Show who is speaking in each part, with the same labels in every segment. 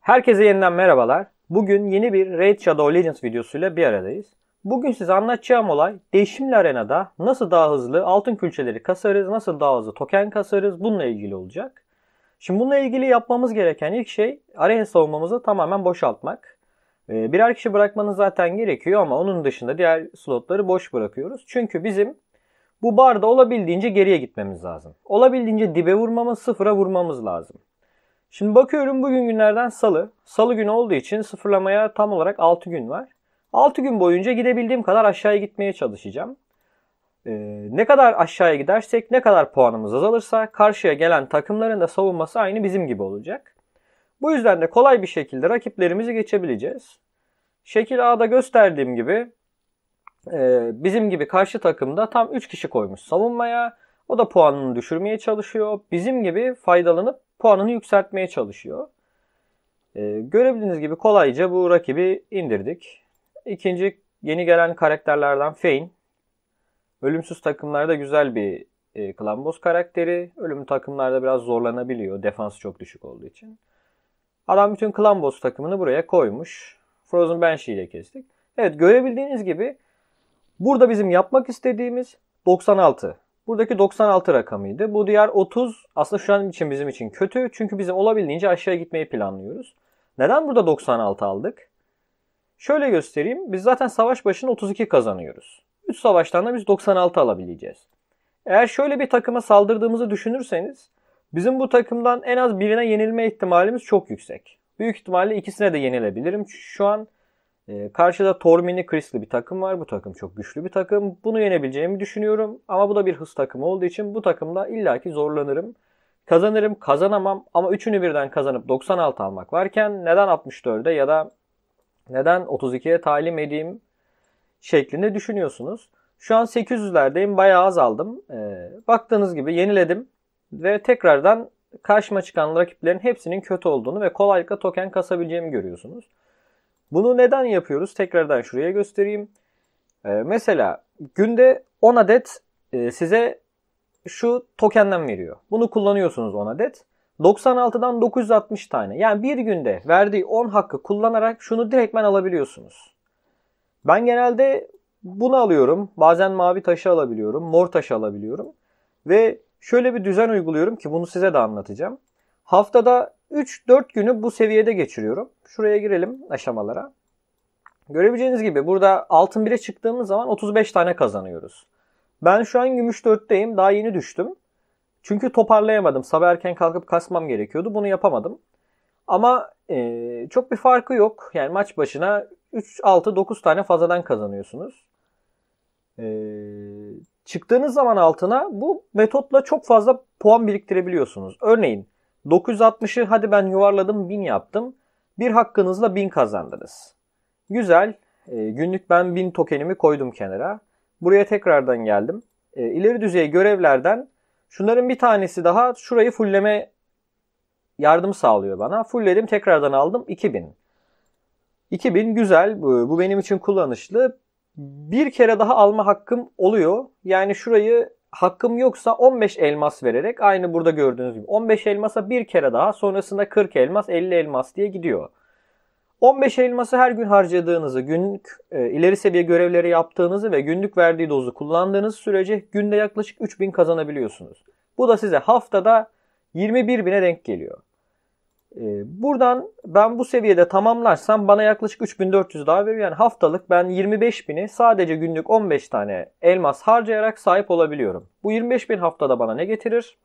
Speaker 1: Herkese yeniden merhabalar. Bugün yeni bir Raid Shadow Legends videosuyla bir aradayız. Bugün size anlatacağım olay değişimli arenada nasıl daha hızlı altın külçeleri kasarız, nasıl daha hızlı token kasarız bununla ilgili olacak. Şimdi bununla ilgili yapmamız gereken ilk şey arena savunmamızı tamamen boşaltmak. E, birer kişi bırakmanız zaten gerekiyor ama onun dışında diğer slotları boş bırakıyoruz. Çünkü bizim bu barda olabildiğince geriye gitmemiz lazım. Olabildiğince dibe vurmamız, sıfıra vurmamız lazım. Şimdi bakıyorum bugün günlerden salı. Salı günü olduğu için sıfırlamaya tam olarak 6 gün var. 6 gün boyunca gidebildiğim kadar aşağıya gitmeye çalışacağım. Ee, ne kadar aşağıya gidersek, ne kadar puanımız azalırsa karşıya gelen takımların da savunması aynı bizim gibi olacak. Bu yüzden de kolay bir şekilde rakiplerimizi geçebileceğiz. Şekil A'da gösterdiğim gibi e, bizim gibi karşı takımda tam 3 kişi koymuş savunmaya. O da puanını düşürmeye çalışıyor. Bizim gibi faydalanıp puanını yükseltmeye çalışıyor. E, görebildiğiniz gibi kolayca bu rakibi indirdik. İkinci yeni gelen karakterlerden Fein. Ölümsüz takımlarda güzel bir e, Klamboz karakteri. Ölümlü takımlarda biraz zorlanabiliyor. Defansı çok düşük olduğu için. Adam bütün Clan Boss takımını buraya koymuş. Frozen Banshee ile kestik. Evet görebildiğiniz gibi burada bizim yapmak istediğimiz 96. Buradaki 96 rakamıydı. Bu diğer 30 aslında şu an için bizim için kötü. Çünkü bizim olabildiğince aşağı gitmeyi planlıyoruz. Neden burada 96 aldık? Şöyle göstereyim. Biz zaten savaş başına 32 kazanıyoruz. 3 savaştan da biz 96 alabileceğiz. Eğer şöyle bir takıma saldırdığımızı düşünürseniz Bizim bu takımdan en az birine yenilme ihtimalimiz çok yüksek. Büyük ihtimalle ikisine de yenilebilirim. Şu an e, karşıda Tormini Chris'li bir takım var. Bu takım çok güçlü bir takım. Bunu yenebileceğimi düşünüyorum. Ama bu da bir hız takımı olduğu için bu takımda illaki zorlanırım. Kazanırım, kazanamam ama üçünü birden kazanıp 96 almak varken neden 64'e ya da neden 32'ye talim edeyim şeklinde düşünüyorsunuz. Şu an 800'lerdeyim. Bayağı azaldım. E, baktığınız gibi yeniledim ve tekrardan karşıma çıkan rakiplerin hepsinin kötü olduğunu ve kolaylıkla token kasabileceğimi görüyorsunuz. Bunu neden yapıyoruz? Tekrardan şuraya göstereyim. Ee, mesela günde 10 adet e, size şu tokenden veriyor. Bunu kullanıyorsunuz 10 adet. 96'dan 960 tane. Yani bir günde verdiği 10 hakkı kullanarak şunu direktmen alabiliyorsunuz. Ben genelde bunu alıyorum. Bazen mavi taşı alabiliyorum. Mor taşı alabiliyorum. Ve Şöyle bir düzen uyguluyorum ki bunu size de anlatacağım. Haftada 3-4 günü bu seviyede geçiriyorum. Şuraya girelim aşamalara. Görebileceğiniz gibi burada altın 1'e çıktığımız zaman 35 tane kazanıyoruz. Ben şu an gümüş 4'teyim. Daha yeni düştüm. Çünkü toparlayamadım. Sabah erken kalkıp kasmam gerekiyordu. Bunu yapamadım. Ama e, çok bir farkı yok. Yani maç başına 3, 6, 9 tane fazladan kazanıyorsunuz. E, Çıktığınız zaman altına bu metotla çok fazla puan biriktirebiliyorsunuz. Örneğin 960'ı hadi ben yuvarladım 1000 yaptım. Bir hakkınızla 1000 kazandınız. Güzel. E, günlük ben 1000 tokenimi koydum kenara. Buraya tekrardan geldim. E, ileri düzey görevlerden şunların bir tanesi daha şurayı fullleme yardım sağlıyor bana. Fullledim tekrardan aldım 2000. 2000 güzel. Bu benim için kullanışlı bir kere daha alma hakkım oluyor. Yani şurayı hakkım yoksa 15 elmas vererek aynı burada gördüğünüz gibi 15 elmasa bir kere daha sonrasında 40 elmas 50 elmas diye gidiyor. 15 elması her gün harcadığınızı, günlük e, ileri seviye görevleri yaptığınızı ve günlük verdiği dozu kullandığınız sürece günde yaklaşık 3000 kazanabiliyorsunuz. Bu da size haftada 21 bine denk geliyor. Ee, buradan ben bu seviyede tamamlarsam bana yaklaşık 3400 daha veriyor. Yani haftalık ben 25.000'i sadece günlük 15 tane elmas harcayarak sahip olabiliyorum. Bu 25.000 haftada bana ne getirir?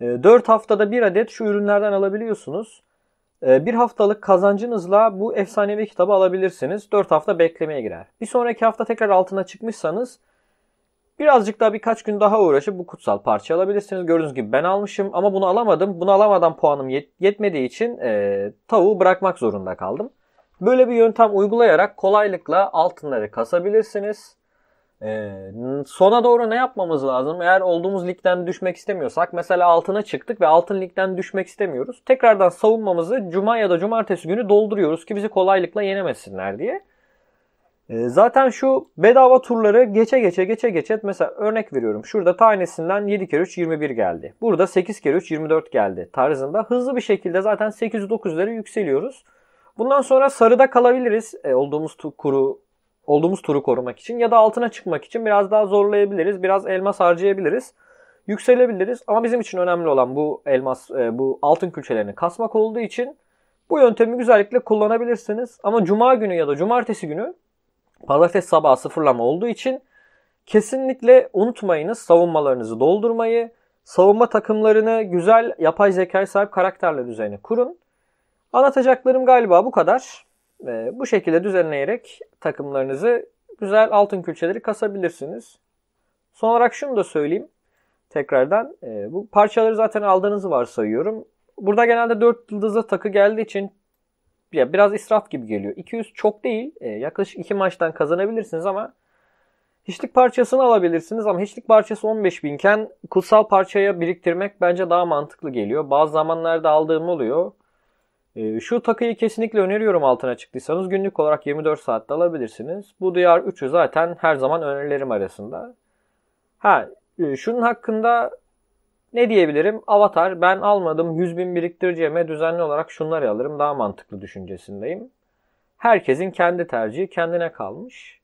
Speaker 1: 4 ee, haftada bir adet şu ürünlerden alabiliyorsunuz. Ee, bir haftalık kazancınızla bu efsanevi kitabı alabilirsiniz. 4 hafta beklemeye girer. Bir sonraki hafta tekrar altına çıkmışsanız Birazcık daha birkaç gün daha uğraşıp bu kutsal parça alabilirsiniz. Gördüğünüz gibi ben almışım ama bunu alamadım. Bunu alamadan puanım yet- yetmediği için e, tavuğu bırakmak zorunda kaldım. Böyle bir yöntem uygulayarak kolaylıkla altınları kasabilirsiniz. E, sona doğru ne yapmamız lazım? Eğer olduğumuz ligden düşmek istemiyorsak mesela altına çıktık ve altın ligden düşmek istemiyoruz. Tekrardan savunmamızı cuma ya da cumartesi günü dolduruyoruz ki bizi kolaylıkla yenemesinler diye. Ee, zaten şu bedava turları geçe geçe geçe geçe mesela örnek veriyorum. Şurada tanesinden 7 kere 3 21 geldi. Burada 8 kere 3 24 geldi tarzında hızlı bir şekilde zaten 800-900'lere yükseliyoruz. Bundan sonra sarıda kalabiliriz e, olduğumuz kuru olduğumuz turu korumak için ya da altına çıkmak için biraz daha zorlayabiliriz. Biraz elmas harcayabiliriz. Yükselebiliriz ama bizim için önemli olan bu elmas e, bu altın külçelerini kasmak olduğu için bu yöntemi güzellikle kullanabilirsiniz. Ama cuma günü ya da cumartesi günü Pazartesi sabahı sıfırlama olduğu için kesinlikle unutmayınız savunmalarınızı doldurmayı. Savunma takımlarını güzel yapay zeka sahip karakterler üzerine kurun. Anlatacaklarım galiba bu kadar. E, bu şekilde düzenleyerek takımlarınızı güzel altın külçeleri kasabilirsiniz. Son olarak şunu da söyleyeyim tekrardan. E, bu parçaları zaten aldığınızı varsayıyorum. Burada genelde 4 yıldızlı takı geldiği için ya biraz israf gibi geliyor. 200 çok değil. E, yaklaşık 2 maçtan kazanabilirsiniz ama hiçlik parçasını alabilirsiniz ama hiçlik parçası 15 binken kutsal parçaya biriktirmek bence daha mantıklı geliyor. Bazı zamanlarda aldığım oluyor. E, şu takıyı kesinlikle öneriyorum altına çıktıysanız. Günlük olarak 24 saatte alabilirsiniz. Bu duyar 3'ü zaten her zaman önerilerim arasında. Ha, e, şunun hakkında ne diyebilirim? Avatar ben almadım 100 bin biriktireceğime düzenli olarak şunları alırım daha mantıklı düşüncesindeyim. Herkesin kendi tercihi kendine kalmış.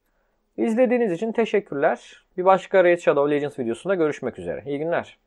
Speaker 1: İzlediğiniz için teşekkürler. Bir başka Raid Shadow Legends videosunda görüşmek üzere. İyi günler.